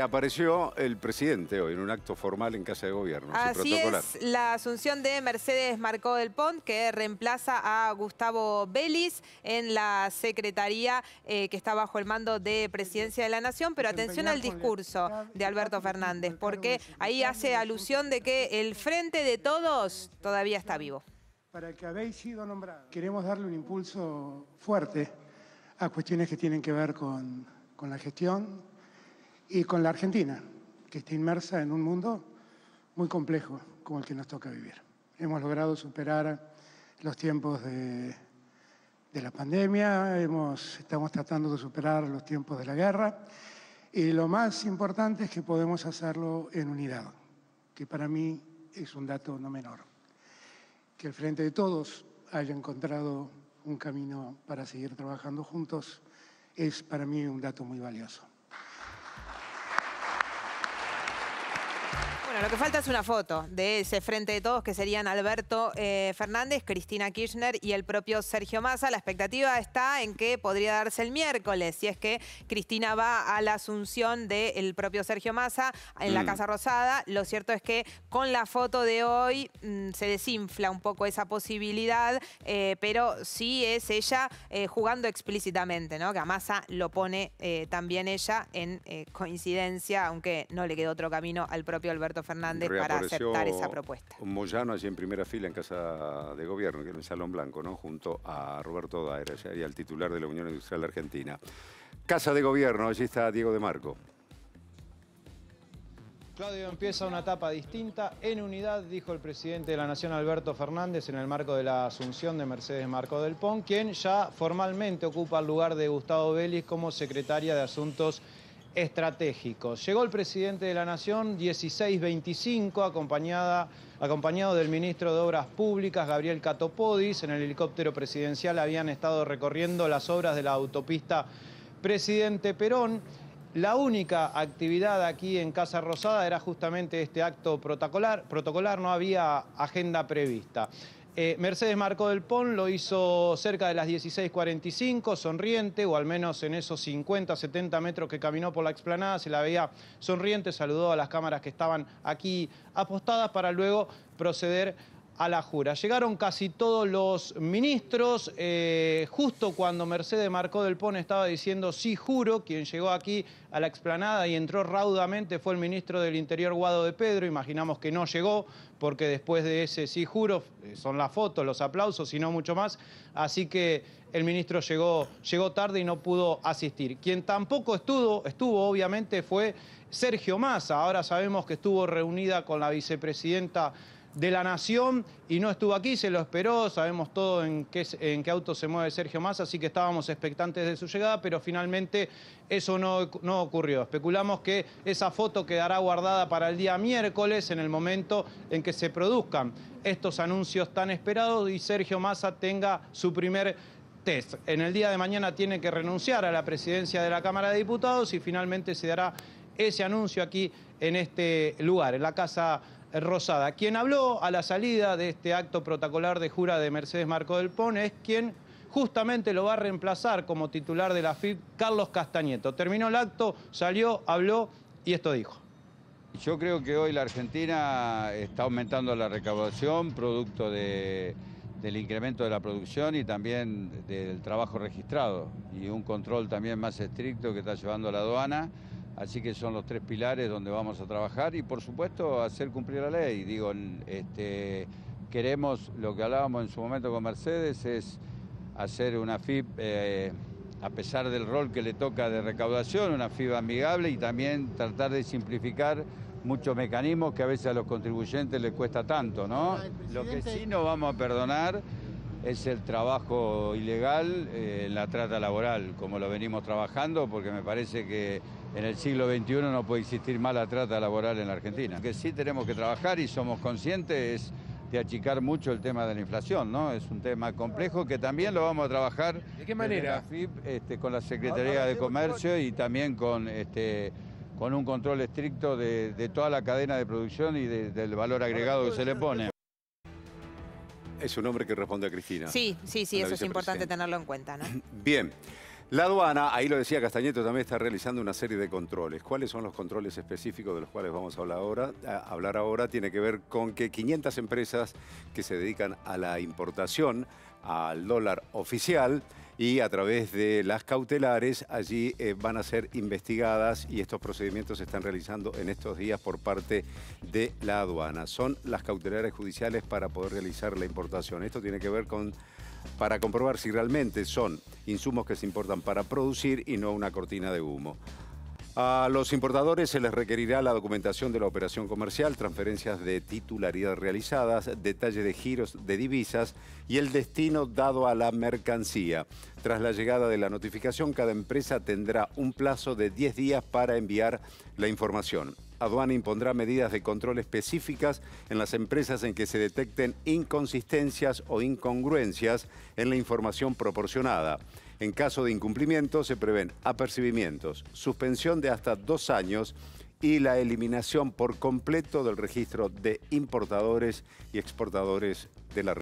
Apareció el presidente hoy en un acto formal en Casa de Gobierno. Así es, la asunción de Mercedes Marcó del Pont, que reemplaza a Gustavo Vélez en la secretaría eh, que está bajo el mando de Presidencia de la Nación, pero atención al discurso de Alberto Fernández, porque ahí hace alusión de que el frente de todos todavía está vivo. Para el que habéis sido nombrados, queremos darle un impulso fuerte a cuestiones que tienen que ver con la gestión y con la Argentina, que está inmersa en un mundo muy complejo como el que nos toca vivir. Hemos logrado superar los tiempos de, de la pandemia, hemos, estamos tratando de superar los tiempos de la guerra y lo más importante es que podemos hacerlo en unidad, que para mí es un dato no menor. Que el Frente de Todos haya encontrado un camino para seguir trabajando juntos es para mí un dato muy valioso. lo que falta es una foto de ese frente de todos que serían Alberto eh, Fernández, Cristina Kirchner y el propio Sergio Massa. La expectativa está en que podría darse el miércoles, si es que Cristina va a la asunción del propio Sergio Massa en la mm. Casa Rosada. Lo cierto es que con la foto de hoy mm, se desinfla un poco esa posibilidad, eh, pero sí es ella eh, jugando explícitamente, ¿no? Que a Massa lo pone también ella en coincidencia, aunque no le quedó otro camino al propio Alberto Fernández para aceptar esa propuesta. Moyano allí en primera fila en Casa de Gobierno, en el Salón Blanco, ¿no? junto a Roberto Daer, ¿eh? y al titular de la Unión Industrial Argentina. Casa de Gobierno, allí está Diego de Marco. Claudio empieza una etapa distinta en unidad, dijo el presidente de la Nación Alberto Fernández en el marco de la asunción de Mercedes Marco del Pon, quien ya formalmente ocupa el lugar de Gustavo Vélez como secretaria de Asuntos estratégico. Llegó el presidente de la Nación 1625, acompañada, acompañado del ministro de Obras Públicas, Gabriel Catopodis. En el helicóptero presidencial habían estado recorriendo las obras de la autopista Presidente Perón. La única actividad aquí en Casa Rosada era justamente este acto protocolar, protocolar no había agenda prevista. Eh, Mercedes Marco del Pon lo hizo cerca de las 16.45, sonriente, o al menos en esos 50, 70 metros que caminó por la explanada, se la veía sonriente, saludó a las cámaras que estaban aquí apostadas para luego proceder a la jura. Llegaron casi todos los ministros, eh, justo cuando Mercedes Marcó del Pone estaba diciendo sí juro, quien llegó aquí a la explanada y entró raudamente fue el ministro del Interior Guado de Pedro, imaginamos que no llegó, porque después de ese sí juro eh, son las fotos, los aplausos y no mucho más, así que el ministro llegó, llegó tarde y no pudo asistir. Quien tampoco estuvo, estuvo obviamente fue Sergio Massa, ahora sabemos que estuvo reunida con la vicepresidenta de la Nación y no estuvo aquí, se lo esperó, sabemos todo en qué, en qué auto se mueve Sergio Massa, así que estábamos expectantes de su llegada, pero finalmente eso no, no ocurrió. Especulamos que esa foto quedará guardada para el día miércoles, en el momento en que se produzcan estos anuncios tan esperados y Sergio Massa tenga su primer test. En el día de mañana tiene que renunciar a la presidencia de la Cámara de Diputados y finalmente se dará ese anuncio aquí en este lugar, en la Casa Rosada. Quien habló a la salida de este acto protocolar de jura de Mercedes Marco del Pon es quien justamente lo va a reemplazar como titular de la FIP, Carlos Castañeto. Terminó el acto, salió, habló y esto dijo. Yo creo que hoy la Argentina está aumentando la recaudación, producto del incremento de la producción y también del trabajo registrado y un control también más estricto que está llevando la aduana. Así que son los tres pilares donde vamos a trabajar y por supuesto hacer cumplir la ley. Digo, este, queremos, lo que hablábamos en su momento con Mercedes, es hacer una FIP, eh, a pesar del rol que le toca de recaudación, una FIB amigable y también tratar de simplificar muchos mecanismos que a veces a los contribuyentes les cuesta tanto, ¿no? Ah, lo que sí no vamos a perdonar es el trabajo ilegal, eh, en la trata laboral, como lo venimos trabajando, porque me parece que en el siglo XXI no puede existir mala trata laboral en la Argentina. Que sí tenemos que trabajar y somos conscientes de achicar mucho el tema de la inflación, ¿no? Es un tema complejo que también lo vamos a trabajar. ¿De qué manera? Este, con la Secretaría de Comercio y también este, con, un control estricto de, toda la cadena de producción y del valor agregado que se le pone. Es un hombre que responde a Cristina. Sí, sí, sí, eso es importante tenerlo en cuenta, ¿no? Bien. La aduana, ahí lo decía Castañeto, también está realizando una serie de controles. ¿Cuáles son los controles específicos de los cuales vamos a hablar ahora? hablar ahora tiene que ver con que 500 empresas que se dedican a la importación, al dólar oficial, y a través de las cautelares allí eh, van a ser investigadas y estos procedimientos se están realizando en estos días por parte de la aduana. Son las cautelares judiciales para poder realizar la importación. Esto tiene que ver con para comprobar si realmente son insumos que se importan para producir y no una cortina de humo. A los importadores se les requerirá la documentación de la operación comercial, transferencias de titularidad realizadas, detalle de giros de divisas y el destino dado a la mercancía. Tras la llegada de la notificación, cada empresa tendrá un plazo de 10 días para enviar la información. Aduana impondrá medidas de control específicas en las empresas en que se detecten inconsistencias o incongruencias en la información proporcionada. En caso de incumplimiento se prevén apercibimientos, suspensión de hasta dos años y la eliminación por completo del registro de importadores y exportadores de la